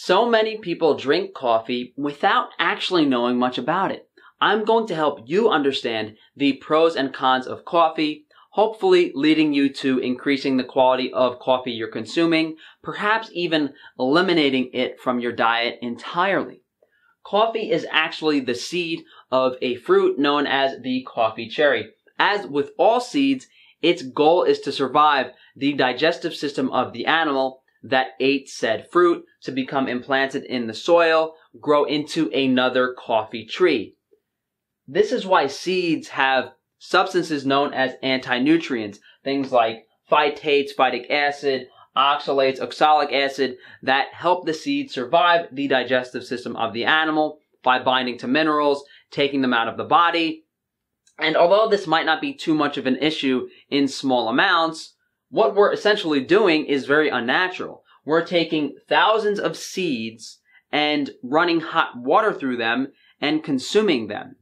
So many people drink coffee without actually knowing much about it. I'm going to help you understand the pros and cons of coffee, hopefully leading you to increasing the quality of coffee you're consuming, perhaps even eliminating it from your diet entirely. Coffee is actually the seed of a fruit known as the coffee cherry. As with all seeds, its goal is to survive the digestive system of the animal that ate said fruit to become implanted in the soil, grow into another coffee tree. This is why seeds have substances known as anti-nutrients, things like phytates, phytic acid, oxalates, oxalic acid that help the seed survive the digestive system of the animal by binding to minerals, taking them out of the body. And although this might not be too much of an issue in small amounts, what we're essentially doing is very unnatural. We're taking thousands of seeds and running hot water through them and consuming them.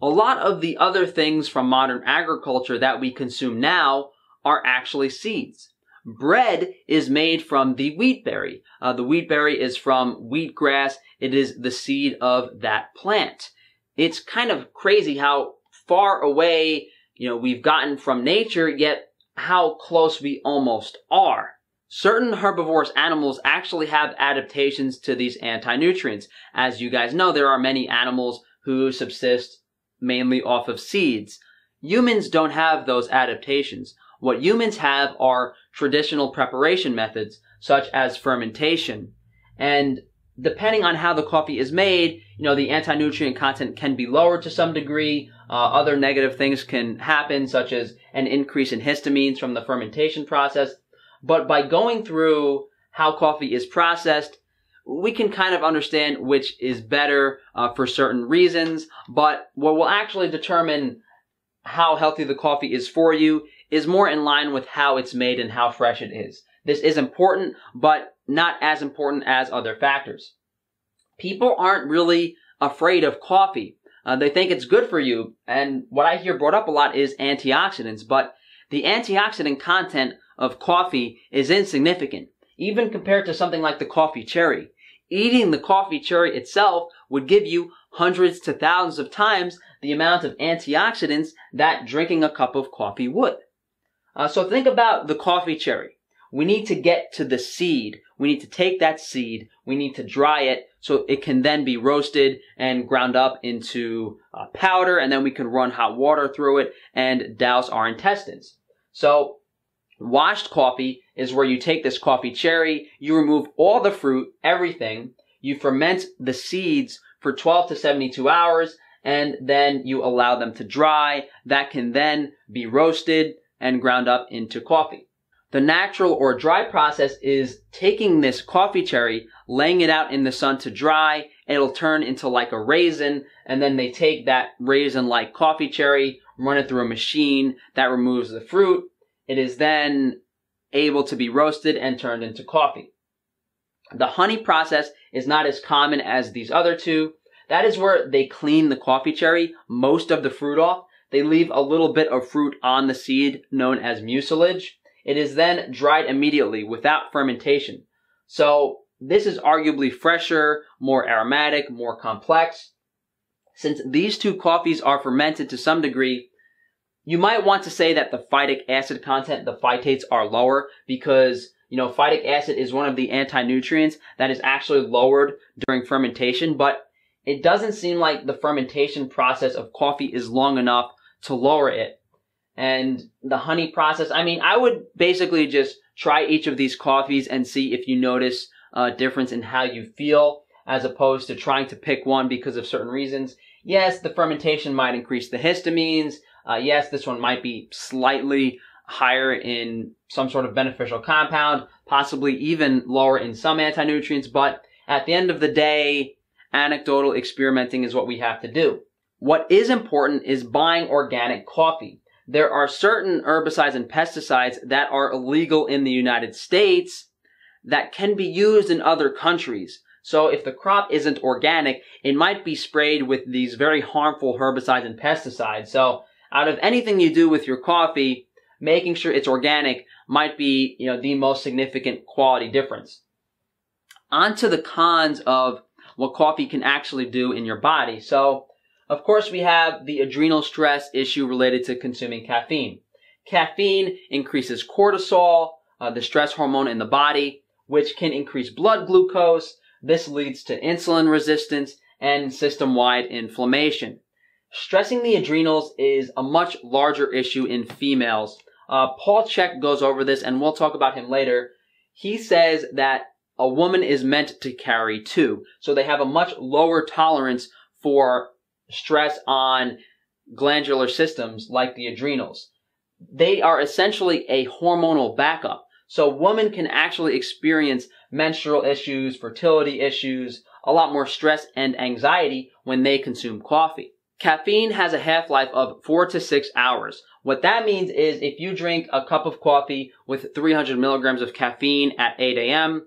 A lot of the other things from modern agriculture that we consume now are actually seeds. Bread is made from the wheat berry. Uh, the wheat berry is from wheatgrass. It is the seed of that plant. It's kind of crazy how far away, you know, we've gotten from nature, yet how close we almost are. Certain herbivorous animals actually have adaptations to these anti-nutrients. As you guys know, there are many animals who subsist mainly off of seeds. Humans don't have those adaptations. What humans have are traditional preparation methods, such as fermentation. And depending on how the coffee is made, you know, the anti-nutrient content can be lowered to some degree. Uh, other negative things can happen, such as an increase in histamines from the fermentation process. But by going through how coffee is processed, we can kind of understand which is better uh, for certain reasons. But what will actually determine how healthy the coffee is for you is more in line with how it's made and how fresh it is. This is important, but not as important as other factors. People aren't really afraid of coffee. Uh, they think it's good for you. And what I hear brought up a lot is antioxidants, but the antioxidant content of coffee is insignificant, even compared to something like the coffee cherry. Eating the coffee cherry itself would give you hundreds to thousands of times the amount of antioxidants that drinking a cup of coffee would. Uh, so think about the coffee cherry. We need to get to the seed. We need to take that seed. We need to dry it so it can then be roasted and ground up into uh, powder. And then we can run hot water through it and douse our intestines. So washed coffee is where you take this coffee cherry, you remove all the fruit, everything, you ferment the seeds for 12 to 72 hours, and then you allow them to dry. That can then be roasted and ground up into coffee. The natural or dry process is taking this coffee cherry, laying it out in the sun to dry, and it'll turn into like a raisin, and then they take that raisin-like coffee cherry, run it through a machine that removes the fruit. It is then able to be roasted and turned into coffee. The honey process is not as common as these other two. That is where they clean the coffee cherry, most of the fruit off. They leave a little bit of fruit on the seed known as mucilage. It is then dried immediately without fermentation. So this is arguably fresher, more aromatic, more complex. Since these two coffees are fermented to some degree, you might want to say that the phytic acid content, the phytates are lower because, you know, phytic acid is one of the anti-nutrients that is actually lowered during fermentation, but it doesn't seem like the fermentation process of coffee is long enough to lower it and the honey process. I mean, I would basically just try each of these coffees and see if you notice a difference in how you feel as opposed to trying to pick one because of certain reasons. Yes, the fermentation might increase the histamines. Uh, yes, this one might be slightly higher in some sort of beneficial compound, possibly even lower in some anti-nutrients, but at the end of the day, anecdotal experimenting is what we have to do. What is important is buying organic coffee there are certain herbicides and pesticides that are illegal in the United States that can be used in other countries. So if the crop isn't organic, it might be sprayed with these very harmful herbicides and pesticides. So out of anything you do with your coffee, making sure it's organic might be, you know, the most significant quality difference. Onto the cons of what coffee can actually do in your body. So of course, we have the adrenal stress issue related to consuming caffeine. Caffeine increases cortisol, uh, the stress hormone in the body, which can increase blood glucose. This leads to insulin resistance and system-wide inflammation. Stressing the adrenals is a much larger issue in females. Uh, Paul Check goes over this and we'll talk about him later. He says that a woman is meant to carry two. So they have a much lower tolerance for stress on glandular systems like the adrenals. They are essentially a hormonal backup. So women can actually experience menstrual issues, fertility issues, a lot more stress and anxiety when they consume coffee. Caffeine has a half-life of four to six hours. What that means is if you drink a cup of coffee with 300 milligrams of caffeine at 8 a.m.,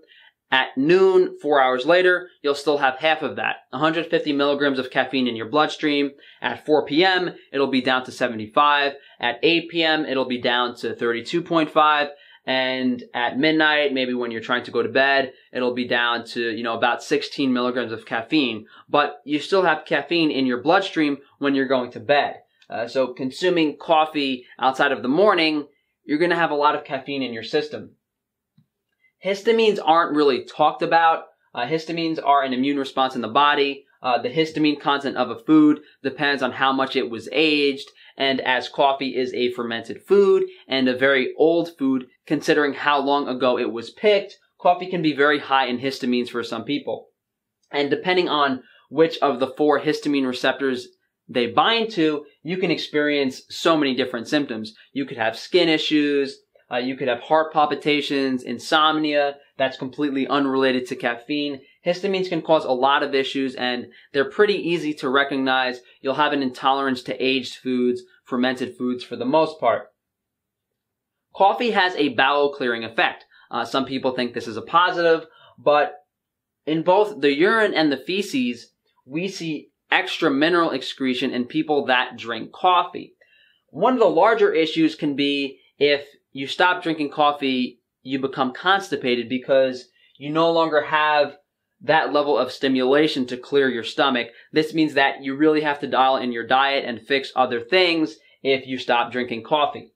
at noon, four hours later, you'll still have half of that, 150 milligrams of caffeine in your bloodstream. At 4 p.m., it'll be down to 75. At 8 p.m., it'll be down to 32.5. And at midnight, maybe when you're trying to go to bed, it'll be down to, you know, about 16 milligrams of caffeine. But you still have caffeine in your bloodstream when you're going to bed. Uh, so consuming coffee outside of the morning, you're going to have a lot of caffeine in your system. Histamines aren't really talked about. Uh, histamines are an immune response in the body. Uh, the histamine content of a food depends on how much it was aged, and as coffee is a fermented food and a very old food, considering how long ago it was picked, coffee can be very high in histamines for some people. And depending on which of the four histamine receptors they bind to, you can experience so many different symptoms. You could have skin issues, uh, you could have heart palpitations, insomnia. That's completely unrelated to caffeine. Histamines can cause a lot of issues and they're pretty easy to recognize. You'll have an intolerance to aged foods, fermented foods for the most part. Coffee has a bowel clearing effect. Uh, some people think this is a positive, but in both the urine and the feces, we see extra mineral excretion in people that drink coffee. One of the larger issues can be if you stop drinking coffee, you become constipated because you no longer have that level of stimulation to clear your stomach. This means that you really have to dial in your diet and fix other things if you stop drinking coffee.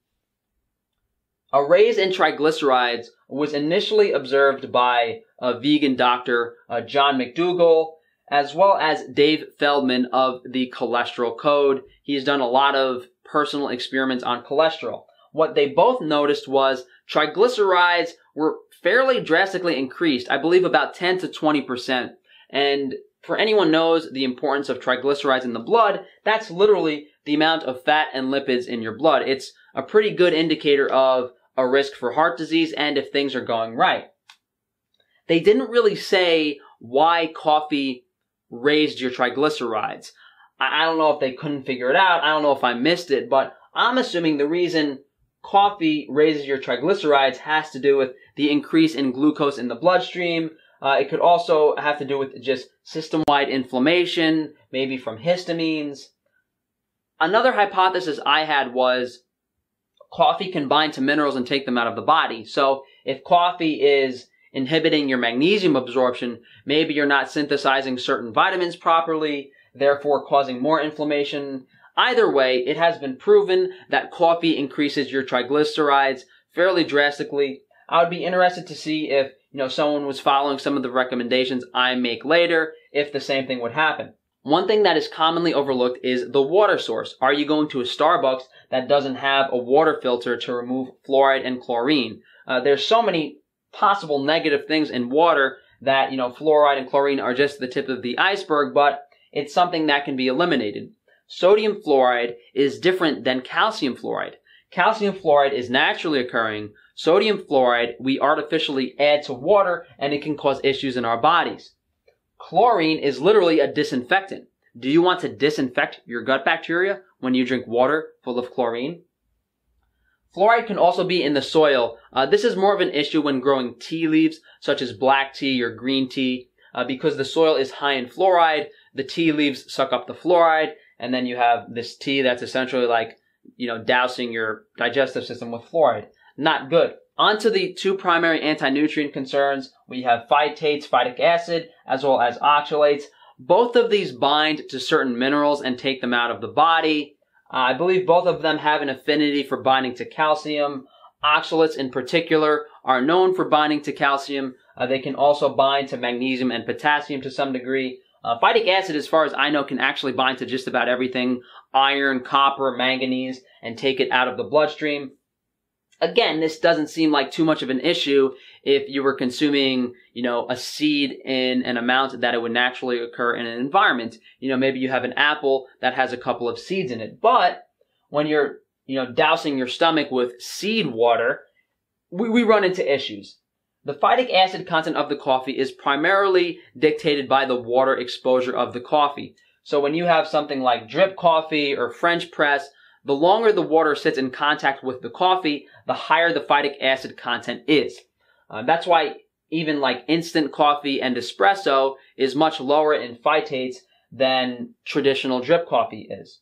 A raise in triglycerides was initially observed by a vegan doctor, uh, John McDougall, as well as Dave Feldman of the Cholesterol Code. He's done a lot of personal experiments on cholesterol what they both noticed was triglycerides were fairly drastically increased, I believe about 10 to 20%. And for anyone knows the importance of triglycerides in the blood, that's literally the amount of fat and lipids in your blood. It's a pretty good indicator of a risk for heart disease and if things are going right. They didn't really say why coffee raised your triglycerides. I, don't know if they couldn't figure it out. I don't know if I missed it, but I'm assuming the reason coffee raises your triglycerides has to do with the increase in glucose in the bloodstream. Uh, it could also have to do with just system wide inflammation, maybe from histamines. Another hypothesis I had was coffee can bind to minerals and take them out of the body. So if coffee is inhibiting your magnesium absorption, maybe you're not synthesizing certain vitamins properly, therefore causing more inflammation. Either way, it has been proven that coffee increases your triglycerides fairly drastically. I would be interested to see if, you know, someone was following some of the recommendations I make later, if the same thing would happen. One thing that is commonly overlooked is the water source. Are you going to a Starbucks that doesn't have a water filter to remove fluoride and chlorine? Uh, there's so many possible negative things in water that, you know, fluoride and chlorine are just the tip of the iceberg, but it's something that can be eliminated sodium fluoride is different than calcium fluoride. Calcium fluoride is naturally occurring. Sodium fluoride we artificially add to water and it can cause issues in our bodies. Chlorine is literally a disinfectant. Do you want to disinfect your gut bacteria when you drink water full of chlorine? Fluoride can also be in the soil. Uh, this is more of an issue when growing tea leaves, such as black tea or green tea, uh, because the soil is high in fluoride. The tea leaves suck up the fluoride and then you have this tea that's essentially like, you know, dousing your digestive system with fluoride. Not good. Onto the two primary anti-nutrient concerns, we have phytates, phytic acid, as well as oxalates. Both of these bind to certain minerals and take them out of the body. Uh, I believe both of them have an affinity for binding to calcium. Oxalates in particular are known for binding to calcium. Uh, they can also bind to magnesium and potassium to some degree. Uh, phytic acid, as far as I know, can actually bind to just about everything iron, copper, manganese, and take it out of the bloodstream. Again, this doesn't seem like too much of an issue if you were consuming, you know, a seed in an amount that it would naturally occur in an environment. You know, maybe you have an apple that has a couple of seeds in it, but when you're, you know, dousing your stomach with seed water, we, we run into issues. The phytic acid content of the coffee is primarily dictated by the water exposure of the coffee. So when you have something like drip coffee or French press, the longer the water sits in contact with the coffee, the higher the phytic acid content is. Uh, that's why even like instant coffee and espresso is much lower in phytates than traditional drip coffee is.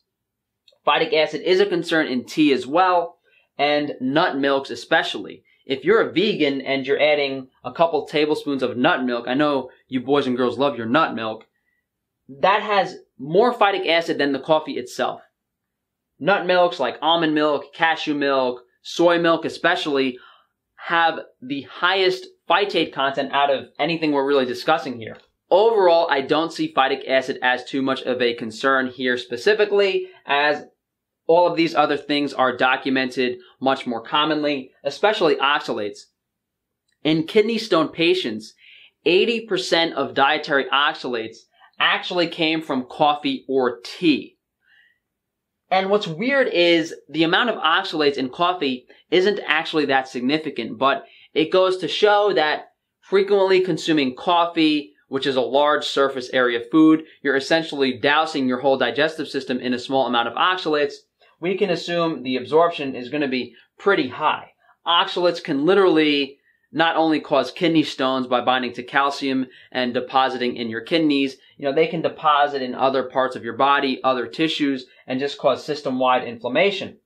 Phytic acid is a concern in tea as well, and nut milks especially if you're a vegan and you're adding a couple tablespoons of nut milk, I know you boys and girls love your nut milk, that has more phytic acid than the coffee itself. Nut milks like almond milk, cashew milk, soy milk especially have the highest phytate content out of anything we're really discussing here. Overall, I don't see phytic acid as too much of a concern here specifically as all of these other things are documented much more commonly, especially oxalates. In kidney stone patients, 80% of dietary oxalates actually came from coffee or tea. And what's weird is the amount of oxalates in coffee isn't actually that significant, but it goes to show that frequently consuming coffee, which is a large surface area food, you're essentially dousing your whole digestive system in a small amount of oxalates, we can assume the absorption is going to be pretty high. Oxalates can literally not only cause kidney stones by binding to calcium and depositing in your kidneys, you know, they can deposit in other parts of your body, other tissues, and just cause system-wide inflammation.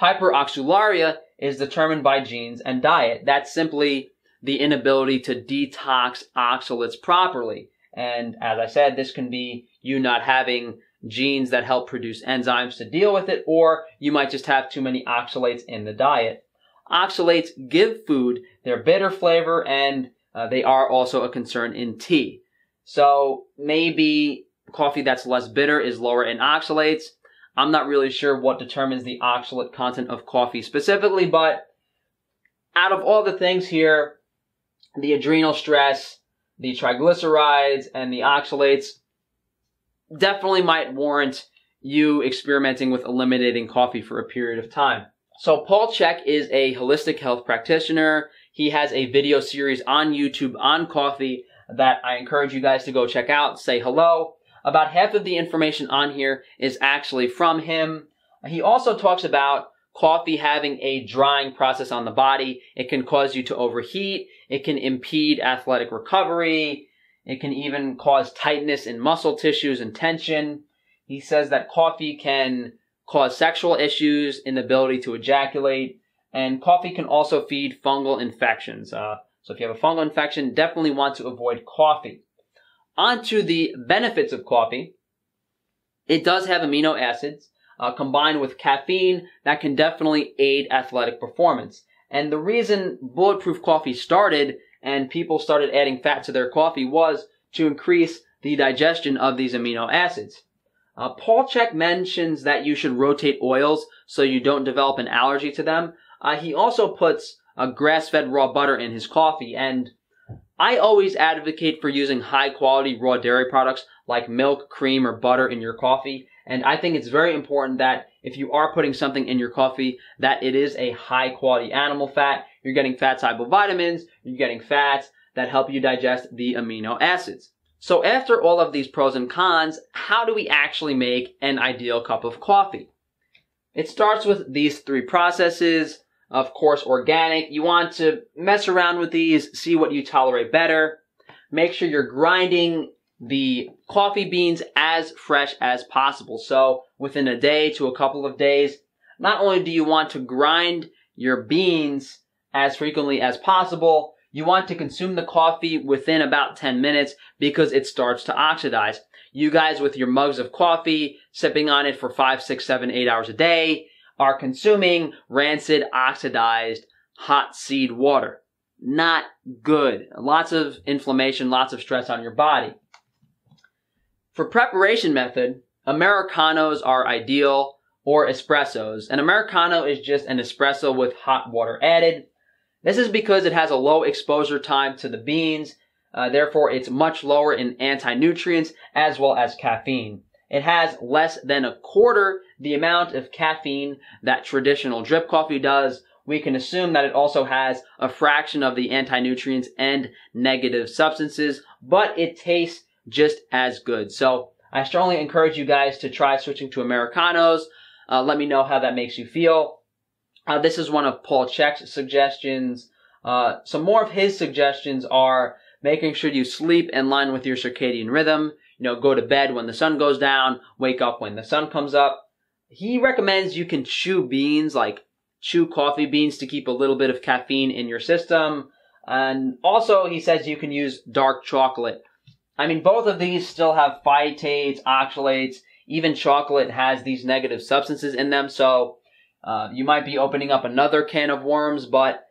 Hyperoxalaria is determined by genes and diet. That's simply the inability to detox oxalates properly. And as I said, this can be you not having genes that help produce enzymes to deal with it, or you might just have too many oxalates in the diet. Oxalates give food their bitter flavor and uh, they are also a concern in tea. So maybe coffee that's less bitter is lower in oxalates. I'm not really sure what determines the oxalate content of coffee specifically, but out of all the things here, the adrenal stress, the triglycerides, and the oxalates definitely might warrant you experimenting with eliminating coffee for a period of time. So Paul Check is a holistic health practitioner. He has a video series on YouTube on coffee that I encourage you guys to go check out. Say hello. About half of the information on here is actually from him. He also talks about coffee having a drying process on the body. It can cause you to overheat. It can impede athletic recovery. It can even cause tightness in muscle tissues and tension. He says that coffee can cause sexual issues, inability to ejaculate, and coffee can also feed fungal infections. Uh, so if you have a fungal infection, definitely want to avoid coffee. On to the benefits of coffee. It does have amino acids uh, combined with caffeine that can definitely aid athletic performance. And the reason Bulletproof Coffee started and people started adding fat to their coffee was to increase the digestion of these amino acids. Uh, Paul Check mentions that you should rotate oils so you don't develop an allergy to them. Uh, he also puts a uh, grass-fed raw butter in his coffee, and I always advocate for using high quality raw dairy products like milk, cream, or butter in your coffee. And I think it's very important that if you are putting something in your coffee, that it is a high quality animal fat. You're getting fat soluble vitamins, you're getting fats that help you digest the amino acids. So after all of these pros and cons, how do we actually make an ideal cup of coffee? It starts with these three processes, of course organic. You want to mess around with these, see what you tolerate better. Make sure you're grinding the coffee beans as fresh as possible. So within a day to a couple of days, not only do you want to grind your beans as frequently as possible, you want to consume the coffee within about 10 minutes because it starts to oxidize. You guys with your mugs of coffee, sipping on it for five, six, seven, eight hours a day, are consuming rancid, oxidized, hot seed water. Not good. Lots of inflammation, lots of stress on your body. For preparation method, Americanos are ideal or espressos. An Americano is just an espresso with hot water added. This is because it has a low exposure time to the beans. Uh, therefore, it's much lower in anti-nutrients as well as caffeine. It has less than a quarter the amount of caffeine that traditional drip coffee does. We can assume that it also has a fraction of the anti-nutrients and negative substances, but it tastes just as good. So I strongly encourage you guys to try switching to Americanos. Uh, let me know how that makes you feel. Uh, this is one of Paul Check's suggestions. Uh, some more of his suggestions are making sure you sleep in line with your circadian rhythm, you know, go to bed when the sun goes down, wake up when the sun comes up. He recommends you can chew beans, like chew coffee beans to keep a little bit of caffeine in your system. And also, he says you can use dark chocolate. I mean, both of these still have phytates, oxalates, even chocolate has these negative substances in them. So, uh, you might be opening up another can of worms, but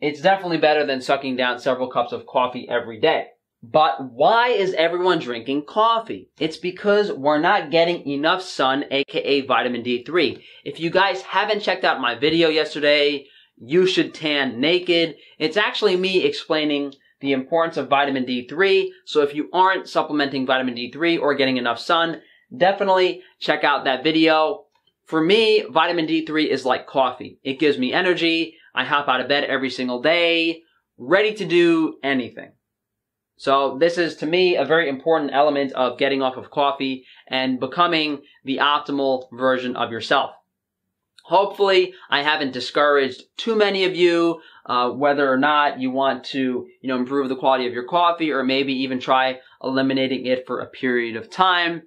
it's definitely better than sucking down several cups of coffee every day. But why is everyone drinking coffee? It's because we're not getting enough sun, aka vitamin D3. If you guys haven't checked out my video yesterday, you should tan naked. It's actually me explaining the importance of vitamin D3. So if you aren't supplementing vitamin D3 or getting enough sun, definitely check out that video. For me, vitamin D3 is like coffee. It gives me energy. I hop out of bed every single day, ready to do anything. So this is to me a very important element of getting off of coffee and becoming the optimal version of yourself. Hopefully I haven't discouraged too many of you, uh, whether or not you want to, you know, improve the quality of your coffee or maybe even try eliminating it for a period of time.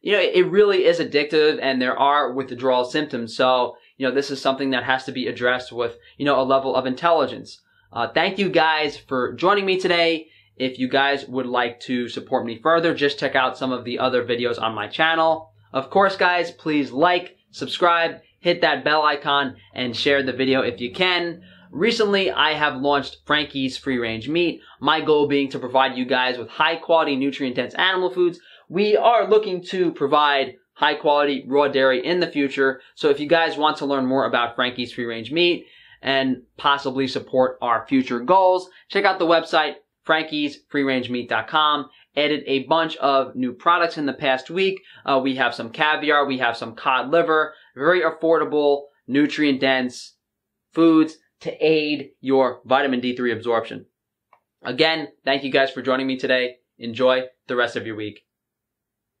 You know, it really is addictive and there are withdrawal symptoms. So you know, this is something that has to be addressed with, you know, a level of intelligence. Uh, thank you guys for joining me today. If you guys would like to support me further, just check out some of the other videos on my channel. Of course, guys, please like, subscribe, hit that bell icon, and share the video if you can. Recently, I have launched Frankie's Free Range Meat, my goal being to provide you guys with high quality, nutrient dense animal foods. We are looking to provide high quality raw dairy in the future. So if you guys want to learn more about Frankie's free range meat and possibly support our future goals, check out the website frankiesfreerangemeat.com. Added a bunch of new products in the past week. Uh, we have some caviar, we have some cod liver, very affordable, nutrient dense foods to aid your vitamin D3 absorption. Again, thank you guys for joining me today. Enjoy the rest of your week.